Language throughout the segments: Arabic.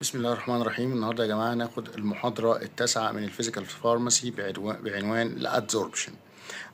بسم الله الرحمن الرحيم النهارده يا جماعه هناخد المحاضره التاسعه من الفيزيكال فارماسي بعنوان الادزوربشن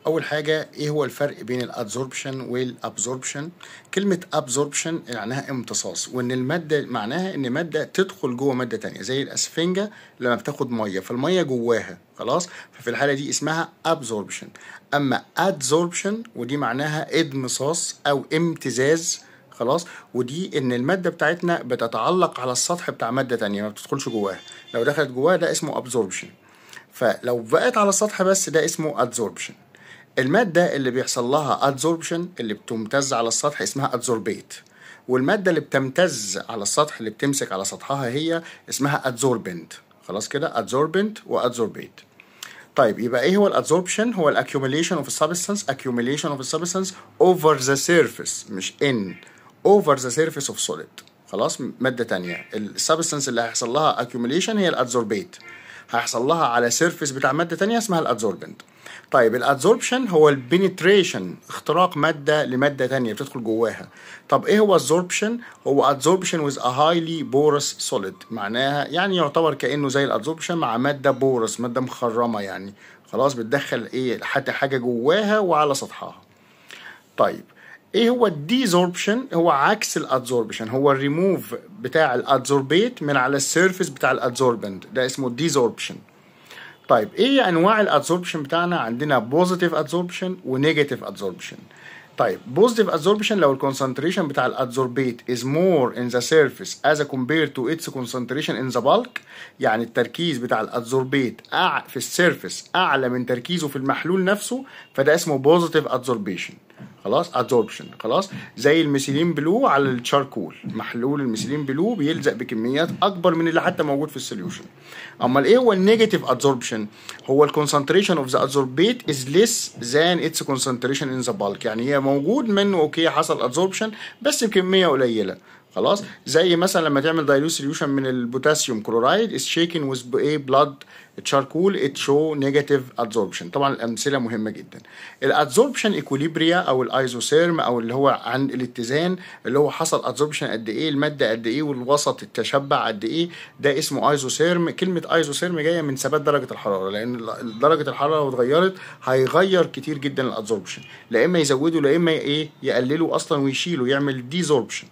اول حاجه ايه هو الفرق بين الادزوربشن والابزوربشن كلمه ابزوربشن معناها امتصاص وان الماده معناها ان ماده تدخل جوه ماده تانية زي الاسفنجه لما بتاخد ميه فالميه جواها خلاص ففي الحاله دي اسمها ابزوربشن اما ادزوربشن ودي معناها ادمصاص او امتزاز خلاص ودي ان الماده بتاعتنا بتتعلق على السطح بتاع ماده تانية ما بتدخلش جواها لو دخلت جواها ده اسمه ابزوربشن فلو بقت على السطح بس ده اسمه ادزوربشن الماده اللي بيحصل لها ادزوربشن اللي بتمتز على السطح اسمها ادزوربيت والماده اللي بتمتز على السطح اللي بتمسك على سطحها هي اسمها ادزوربنت خلاص كده ادزوربنت وادزوربيت طيب يبقى ايه هو الادزوربشن هو الاكيوميليشن اوف السبستنس اكيوميليشن اوف السبستنس اوفر ذا سيرفيس مش ان اوفر ذا سيرفيس اوف سوليد خلاص ماده تانية السبستنس اللي هيحصل لها اكيوميليشن هي الادزوربيت هيحصل لها على سيرفيس بتاع ماده تانية اسمها الادزوربنت طيب الادزوربشن هو البنتريشن اختراق ماده لماده تانية بتدخل جواها طب ايه هو الادزوربشن هو ادزوربشن ويز ا هايلي بورس سوليد معناها يعني يعتبر كانه زي الادزوربشن مع ماده بورس ماده مخرمه يعني خلاص بتدخل ايه حتى حاجه جواها وعلى سطحها طيب ايه هو الديزوربشن هو عكس الادزوربشن هو الريموف بتاع الادزوربيت من على السيرفيس بتاع الادزوربنت ده اسمه ديزوربشن طيب ايه انواع الادزوربشن بتاعنا عندنا بوزيتيف ادزوربشن ونيجاتيف ادزوربشن طيب بوزيتيف ادزوربشن لو الكونسنتريشن بتاع الادزوربيت از مور ان ذا سيرفيس از كومبير تو اتس كونسنتريشن ان ذا بالك يعني التركيز بتاع الادزوربيت في السيرفيس اعلى من تركيزه في المحلول نفسه فده اسمه بوزيتيف ادزوربشن خلاص ادزوربشن خلاص زي الميسيلين بلو على الشاركول محلول الميسيلين بلو بيلزق بكميات اكبر من اللي حتى موجود في السوليوشن امال ايه هو النيجاتيف ادزوربشن هو الكونسنتريشن اوف ذا ادزوربيت از ليس ذان اتس كونسنتريشن ان ذا بالك يعني هي موجود منه اوكي حصل ادزوربشن بس بكميه قليله خلاص زي مثلا لما تعمل دايلو سوليوشن من البوتاسيوم كلورايد از شيكن وذ ايه بلاد تشاركول ات شو نيجاتيف ادزوربشن طبعا الامثله مهمه جدا الادزوربشن ايكوليبريا او الايزوثيرم او اللي هو عن الاتزان اللي هو حصل ادزوربشن قد ايه الماده قد ايه والوسط التشبع قد ايه ده اسمه ايزوثيرم كلمه ايزوثيرم جايه من ثبات درجه الحراره لان درجه الحراره لو اتغيرت هيغير كتير جدا الادزوربشن لا اما يزودوا لا اما ايه يقللوا اصلا ويشيلوا يعمل ديزوربشن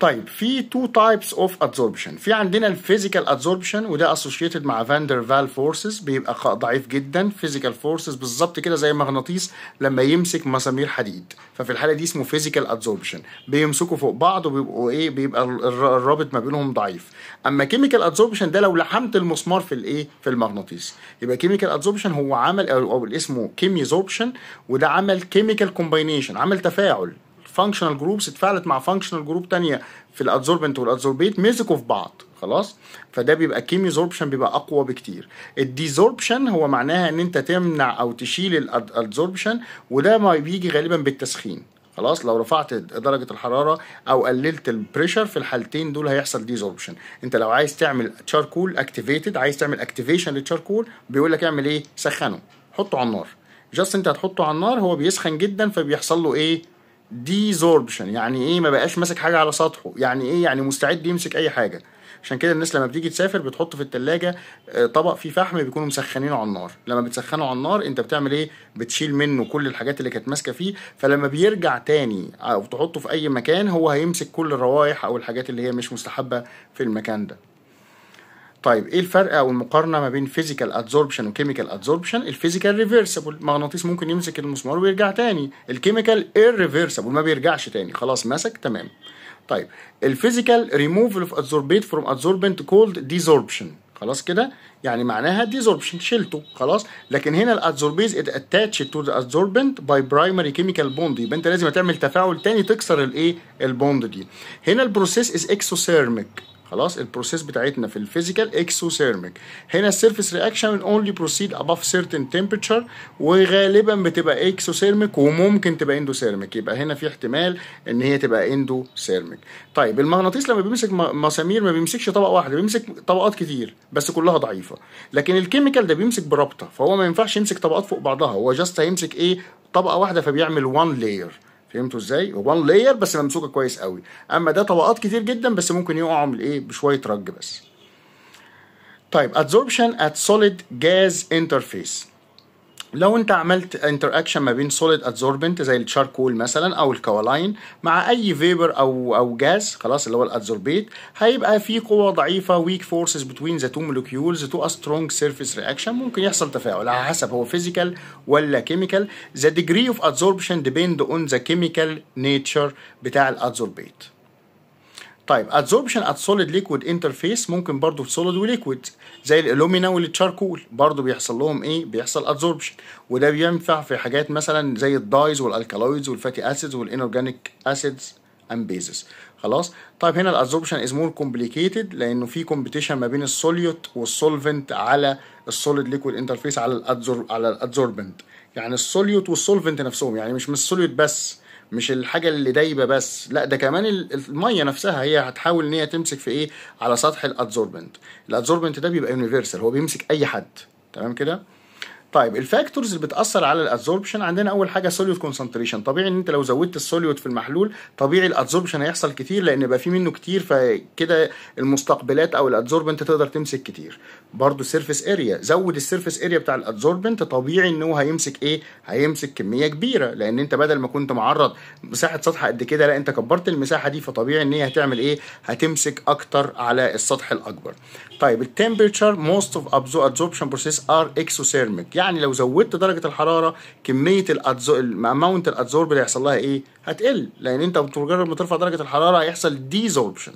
طيب في تو تايبس اوف ادزوربشن في عندنا الفيزيكال ادزوربشن وده اسوشيتد مع فاندر فال فورسز بيبقى ضعيف جدا فيزيكال فورسز بالظبط كده زي مغناطيس لما يمسك مسامير حديد ففي الحاله دي اسمه فيزيكال ادزوربشن بيمسكوا فوق بعض وبيبقوا ايه بيبقى الرابط ما بينهم ضعيف اما كيميكال ادزوربشن ده لو لحمت المسمار في الايه في المغناطيس يبقى كيميكال ادزوربشن هو عمل او اسمه كيميزوربشن وده عمل كيميكال كومباينيشن عمل تفاعل فانكشنال جروبس اتفاعلت مع فانكشنال جروب تانية في الادزوربنت والادزوربيت مسكوا في بعض خلاص فده بيبقى كيميزوربشن بيبقى اقوى بكتير الديزوربشن هو معناها ان انت تمنع او تشيل الادزوربشن وده ما بيجي غالبا بالتسخين خلاص لو رفعت درجة الحرارة أو قللت البريشر في الحالتين دول هيحصل ديزوربشن أنت لو عايز تعمل تشاركول اكتيفيتد عايز تعمل اكتيفيشن للتشاركول بيقول لك اعمل إيه سخنه حطه على النار جاست أنت هتحطه على النار هو بيسخن جدا فبيحصل له إيه ديزوربشن يعني ايه ما بقاش ماسك حاجه على سطحه يعني ايه يعني مستعد يمسك اي حاجه عشان كده الناس لما بتيجي تسافر بتحط في التلاجة آه، طبق فيه فحم بيكونوا مسخنينه على النار لما بتسخنه على النار انت بتعمل ايه بتشيل منه كل الحاجات اللي كانت ماسكه فيه فلما بيرجع تاني او تحطه في اي مكان هو هيمسك كل الروايح او الحاجات اللي هي مش مستحبه في المكان ده طيب ايه الفرق او المقارنه ما بين فيزيكال ادزوربشن وكيميكال ادزوربشن الفيزيكال ريفرسبل المغناطيس ممكن يمسك المسمار ويرجع تاني الكيميكال ايرفيرسبل ما بيرجعش تاني خلاص مسك تمام طيب الفيزيكال ريموفل اوف ادزوربيت فروم ادزوربنت كولد ديزوربشن خلاص كده يعني معناها ديزوربشن شلته خلاص لكن هنا الادزوربيز اتاتش تو ذا ادزوربنت باي برايمري كيميكال بوند يبقى انت لازم تعمل تفاعل تاني تكسر الايه البوند دي هنا البروسيس از اكسوثيرميك خلاص البروسيس بتاعتنا في الفيزيكال اكسوثيرميك هنا السيرفيس رياكشن اونلي بروسيد اباف سيرتن تمبرتشر وغالبا بتبقى اكسوثيرميك وممكن تبقى اندوثيرميك يبقى هنا في احتمال ان هي تبقى اندوثيرميك طيب المغناطيس لما بيمسك مسامير ما بيمسكش طبقه واحده بيمسك طبقات كتير بس كلها ضعيفه لكن الكيميكال ده بيمسك برابطه فهو ما ينفعش يمسك طبقات فوق بعضها هو جاست هيمسك ايه طبقه واحده فبيعمل وان لاير فهمتوا ازاي؟ وان لاير بس ممسوكه كويس قوي اما ده طبقات كتير جدا بس ممكن يقعوا من ايه بشويه رج بس طيب ادزوربشن ات سوليد جاز انترفيس لو انت عملت انتر اكشن ما بين سوليد ادزوربنت زي الشاركول مثلا او الكوالاين مع اي فيبر او او جاز خلاص اللي هو الادزوربيت هيبقى في قوه ضعيفه ويك فورسز بتوين ذا تو مولكيولز تو ا سترونج سيرفيس رياكشن ممكن يحصل تفاعل على حسب هو فيزيكال ولا كيميكال ذا ديجري اوف ادزوربشن ديبيند اون ذا كيميكال نيتشر بتاع الادزوربيت طيب adsorption at solid liquid interface ممكن برضو في solid وليكويد زي الالومينا والتشاركول برضو بيحصل لهم ايه بيحصل adsorption وده بينفع في حاجات مثلا زي الدايز والالكالويدز والفاتي اسيدز والانورجانيك اسيدز اند بيزز خلاص طيب هنا الادسوربشن از مور كومبليكيتد لانه في كومبيتيشن ما بين السوليوت والسولفنت على السوليد ليكويد انترفيس على الادزور على الادسوربنت يعني السوليوت والسولفنت نفسهم يعني مش من السوليوت بس مش الحاجه اللي دايبه بس لا ده كمان الميه نفسها هي هتحاول ان هي تمسك في ايه على سطح الادزوربنت الادزوربنت ده بيبقى يونيفرسال هو بيمسك اي حد تمام كده طيب الفاكتورز اللي بتاثر على الادزوربشن عندنا اول حاجه سوليوت كونسنتريشن طبيعي ان انت لو زودت السوليوت في المحلول طبيعي الادزوربشن هيحصل كتير لان بقى في منه كتير فكده المستقبلات او الادزوربنت تقدر تمسك كتير برضو سيرفيس اريا زود السيرفيس اريا بتاع الادزوربنت طبيعي ان هو هيمسك ايه هيمسك كميه كبيره لان انت بدل ما كنت معرض مساحه سطح قد كده لا انت كبرت المساحه دي فطبيعي ان هي هتعمل ايه هتمسك اكتر على السطح الاكبر طيب التمبرتشر موست اوف absorption بروسيس ار اكسوثيرميك يعني لو زودت درجه الحراره كميه الاماونت الادزورب اللي هيحصل لها ايه هتقل لان انت مجرد ما ترفع درجه الحراره هيحصل ديزوربشن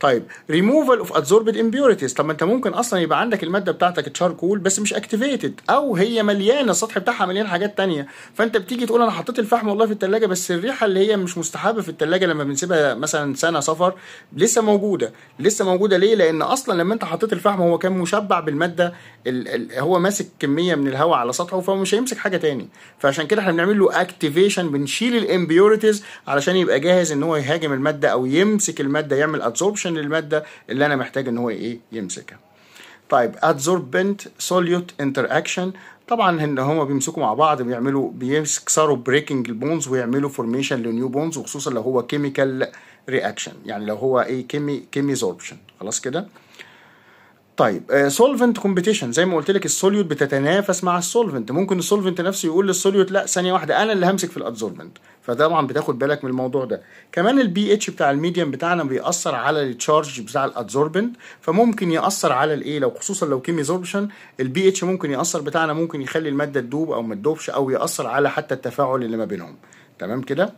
طيب ريموفال اوف ادزوربد امبيوريتيز طب ما انت ممكن اصلا يبقى عندك الماده بتاعتك الشاركول بس مش اكتيفيتد او هي مليانه السطح بتاعها مليان حاجات تانية فانت بتيجي تقول انا حطيت الفحم والله في الثلاجه بس الريحه اللي هي مش مستحبه في الثلاجه لما بنسيبها مثلا سنه سفر لسه موجوده لسه موجوده ليه لان اصلا لما انت حطيت الفحم هو كان مشبع بالماده الـ الـ هو ماسك كميه من الهواء على سطحه فهو مش هيمسك حاجه تاني فعشان كده احنا بنعمل له اكتيفيشن بنشيل الامبيوريتيز علشان يبقى جاهز ان هو يهاجم الماده او يمسك الماده يعمل ادزوربشن ديسكريبشن للماده اللي انا محتاج ان هو ايه يمسكها طيب adsorbent solute interaction طبعا ان هما بيمسكوا مع بعض بيعملوا بيكسروا بريكنج البونز ويعملوا فورميشن لنيو بونز وخصوصا لو هو كيميكال رياكشن يعني لو هو ايه كيمي كيميزوربشن خلاص كده طيب سولفنت آه، كومبيتيشن زي ما قلت لك السوليوت بتتنافس مع السولفنت ممكن السولفنت نفسه يقول للسوليوت لا ثانيه واحده انا اللي همسك في الادزوربنت فطبعا بتاخد بالك من الموضوع ده كمان البي اتش بتاع الميديم بتاعنا بيأثر على التشارج بتاع الادزوربنت فممكن يأثر على الايه لو خصوصا لو كيمي زوربشن البي اتش ممكن يأثر بتاعنا ممكن يخلي الماده تدوب او ما تدوبش او يأثر على حتى التفاعل اللي ما بينهم تمام كده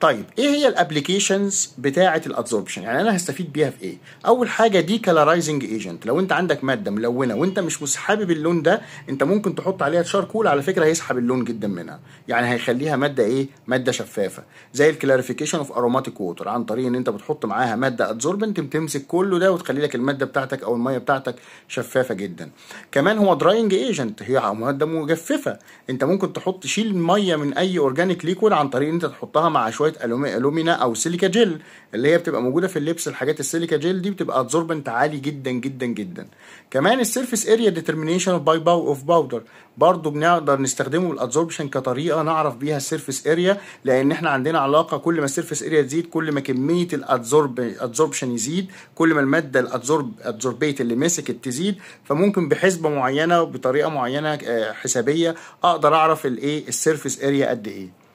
طيب ايه هي الابلكيشنز بتاعه الادزوربشن يعني انا هستفيد بيها في ايه اول حاجه دي كلارايزنج ايجنت لو انت عندك ماده ملونه وانت مش مش حابب اللون ده انت ممكن تحط عليها شاركول على فكره هيسحب اللون جدا منها يعني هيخليها ماده ايه ماده شفافه زي الكلاريفيكيشن اوف اروماتيك ووتر عن طريق ان انت بتحط معاها ماده ادزوربنت بتمسك كله ده وتخلي لك الماده بتاعتك او الميه بتاعتك شفافه جدا كمان هو دراينج ايجنت هي ماده مجففه انت ممكن تحط شيل الميه من اي اورجانيك ليكويد عن طريق ان انت تحطها مع شويه اللايت الومينا او سيليكا جيل اللي هي بتبقى موجوده في اللبس الحاجات السيليكا جيل دي بتبقى ادزوربنت عالي جدا جدا جدا كمان السيرفيس اريا ديترمينيشن باي باو اوف باودر برضه بنقدر نستخدمه الادزوربشن كطريقه نعرف بيها السيرفيس اريا لان احنا عندنا علاقه كل ما السيرفيس اريا تزيد كل ما كميه الادزوربشن يزيد كل ما الماده الادزورب ادزوربيت اللي مسكت تزيد فممكن بحسبه معينه بطريقه معينه آه، حسابيه اقدر اعرف الايه السيرفيس اريا قد ايه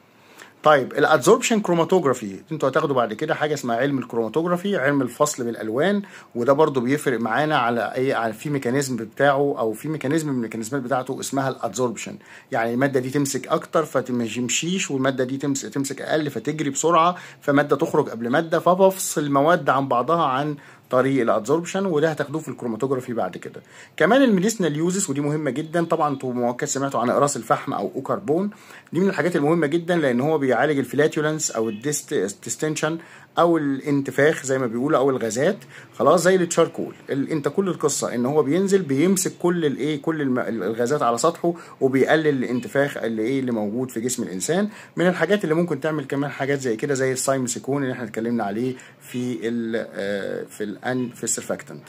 طيب الادزوربشن كروماتوجرافي انتوا هتاخدوا بعد كده حاجه اسمها علم الكروماتوجرافي علم الفصل بالالوان وده برضو بيفرق معانا على اي على في ميكانيزم بتاعه او في ميكانيزم من الميكانيزمات بتاعته اسمها الادزوربشن يعني الماده دي تمسك اكتر فتمشيش تمشيش والماده دي تمسك تمسك اقل فتجري بسرعه فماده تخرج قبل ماده فبفصل المواد عن بعضها عن طريق الادزوربشن وده هتاخدوه في الكروماتوجرافي بعد كده كمان الميديسنال يوزز ودي مهمه جدا طبعا انتوا مؤكد سمعتوا عن اقراص الفحم او اوكربون دي من الحاجات المهمه جدا لان هو بيعالج الفلاتولنس او الديستنشن او الانتفاخ زي ما بيقولوا او الغازات خلاص زي التشاركول انت كل القصه ان هو بينزل بيمسك كل الايه كل الغازات على سطحه وبيقلل الانتفاخ اللي ايه اللي موجود في جسم الانسان من الحاجات اللي ممكن تعمل كمان حاجات زي كده زي السايمسيكون اللي احنا اتكلمنا عليه في الـ آه، في الان في السرفاكتنت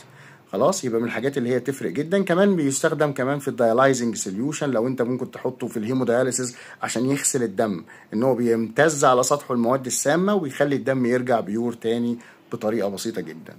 خلاص يبقى من الحاجات اللي هي تفرق جدا كمان بيستخدم كمان في الديالايزنج سوليوشن لو انت ممكن تحطه في الهيمودياليسيس عشان يغسل الدم ان هو بيمتز على سطحه المواد السامه ويخلي الدم يرجع بيور تاني بطريقه بسيطه جدا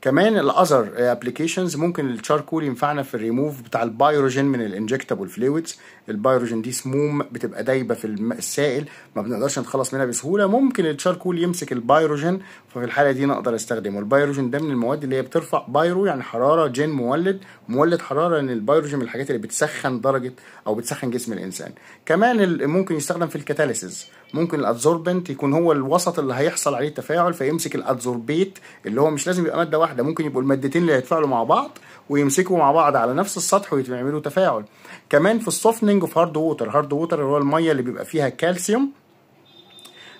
كمان الاذر ابلكيشنز ممكن الشاركول ينفعنا في الريموف بتاع البايروجين من الانجكتابل فلويدز البايروجين دي سموم بتبقى دايبه في السائل ما بنقدرش نتخلص منها بسهوله ممكن الشاركول يمسك البايروجين ففي الحاله دي نقدر استخدمه البايروجين ده من المواد اللي هي بترفع بايرو يعني حراره جين مولد مولد حراره ان البايروجين من الحاجات اللي بتسخن درجه او بتسخن جسم الانسان كمان ممكن يستخدم في الكاتاليسز ممكن الادزوربنت يكون هو الوسط اللي هيحصل عليه التفاعل فيمسك الادزوربيت اللي هو مش لازم يبقى ماده واحده ممكن يبقوا المادتين اللي هيتفاعلوا مع بعض ويمسكوا مع بعض على نفس السطح ويعملوا تفاعل كمان في السوفننج اوف هارد ووتر هارد ووتر اللي هو الميه اللي بيبقى فيها كالسيوم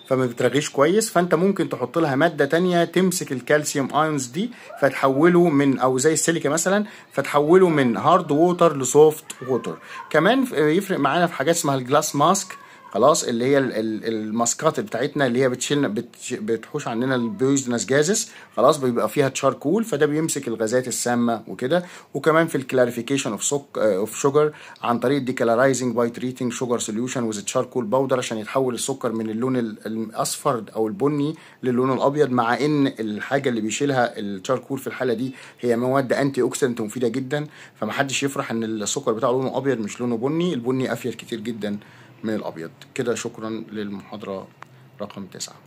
فما بترغيش كويس فانت ممكن تحط لها ماده تانية تمسك الكالسيوم ايونز دي فتحوله من او زي السيليكا مثلا فتحوله من هارد ووتر لسوفت ووتر كمان يفرق معانا في حاجات اسمها الجلاس ماسك خلاص اللي هي الماسكات بتاعتنا اللي هي بتشيلنا بتحوش عننا البويزنس جازز خلاص بيبقى فيها تشاركول فده بيمسك الغازات السامه وكده وكمان في الكلاريفيكيشن اوف سوك اوف شوجر عن طريق ديكلارايزنج باي تريتنج شوجر سوليوشن وذ تشاركول باودر عشان يتحول السكر من اللون الاصفر او البني للون الابيض مع ان الحاجه اللي بيشيلها التشاركول في الحاله دي هي مواد انتي اوكسيدنت مفيده جدا فمحدش يفرح ان السكر بتاعه لونه ابيض مش لونه بني البني افيد كتير جدا من الأبيض كده شكرا للمحاضرة رقم تسعة